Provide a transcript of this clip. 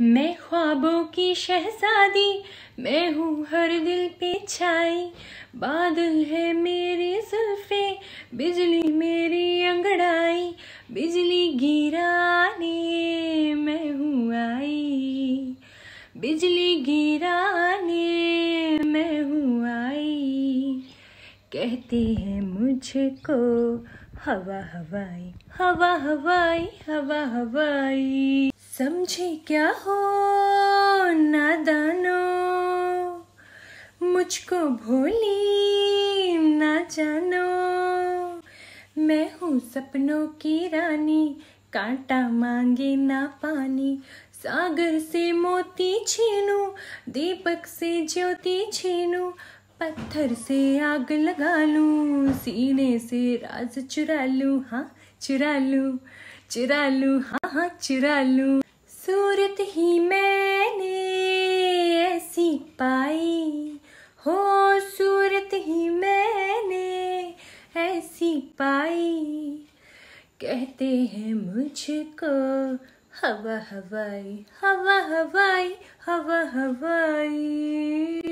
मैं ख्वाबों की शहजादी मैं हूँ हर दिल पे छाई बादल है मेरे जुल्फे बिजली मेरी अंगड़ाई बिजली गिराने मैं हूँ आई बिजली गिराने मैं हूँ आई कहते हैं मुझको हवा हवाई हवा हवाई हवा हवाई समझे क्या हो नादानो मुझको भोली ना जानो मैं हूँ सपनों की रानी कांटा मांगे ना पानी सागर से मोती छीनू दीपक से ज्योति छीनू पत्थर से आग लगा लू सीने से राज चुरा लू हाँ चुरा लू चुरा लू हाँ हाँ चुरा लू सूरत ही मैंने ऐसी पाई हो सूरत ही मैंने ऐसी पाई कहते हैं मुझको हवा हवाई हवा हवाई हवा हवाई